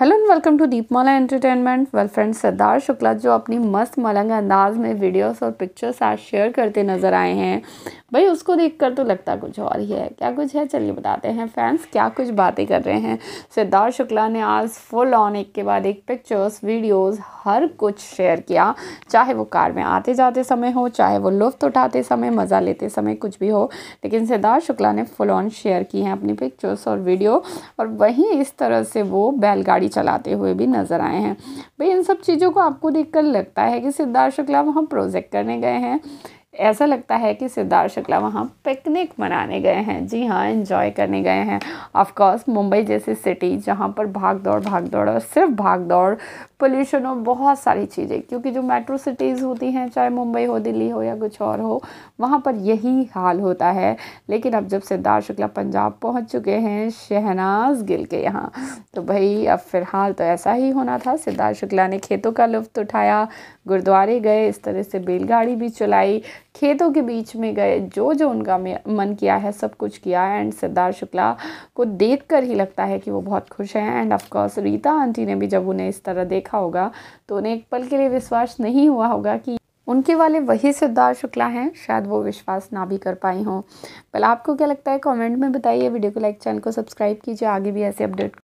hello and welcome to Deepmala entertainment well friend Sardar Shukla जो अपनी मस्त मलंग अंदाज में वीडियोस और पिक्चर्स आज शेयर करते नज़र आए हैं भाई उसको देखकर तो लगता कुछ और ही है क्या कुछ है चलिए बताते हैं फैंस क्या कुछ बातें कर रहे हैं सरदार शुक्ला ने आज फुल ऑन एक के बाद एक पिक्चर्स वीडियोज़ हर कुछ शेयर किया चाहे वो कार में आते जाते समय हो चाहे वो लुफ्त उठाते समय मज़ा लेते समय कुछ भी हो लेकिन सरदार शुक्ला ने फुल ऑन शेयर की हैं अपनी पिक्चर्स और वीडियो और वहीं इस तरह से वो बैलगाड़ी गाड़ी चलाते हुए भी नज़र आए हैं भाई इन सब चीज़ों को आपको देखकर लगता है कि सिद्धार्थ शुक्ला वहाँ प्रोजेक्ट करने गए हैं ऐसा लगता है कि सिद्धार्थ शुक्ला वहाँ पिकनिक मनाने गए हैं जी हाँ इन्जॉय करने गए हैं ऑफकोर्स मुंबई जैसी सिटी जहाँ पर भाग दौड़ भाग दौड़ और सिर्फ भाग दौड़ पोल्यूशन और बहुत सारी चीज़ें क्योंकि जो मेट्रो सिटीज़ होती हैं चाहे मुंबई हो दिल्ली हो या कुछ और हो वहाँ पर यही हाल होता है लेकिन अब जब सिद्धार्थ शुक्ला पंजाब पहुँच चुके हैं शहनाज गिल के यहाँ तो भाई अब फ़िलहाल तो ऐसा ही होना था सिद्धार्थ शुक्ला ने खेतों का लुफ्त उठाया गुरुद्वारे गए इस तरह से बैलगाड़ी भी चलाई खेतों के बीच में गए जो जो उनका मन किया है सब कुछ किया एंड सिद्धार्थ शुक्ला को देख कर ही लगता है कि वो बहुत खुश हैं एंड ऑफकोर्स रीता आंटी ने भी जब उन्हें इस तरह देखा होगा तो उन्हें एक पल के लिए विश्वास नहीं हुआ होगा कि उनके वाले वही सिद्धार्थ शुक्ला हैं शायद वो विश्वास ना भी कर पाई हों पहले आपको क्या लगता है कमेंट में बताइए वीडियो को लाइक चैनल को सब्सक्राइब कीजिए आगे भी ऐसे अपडेट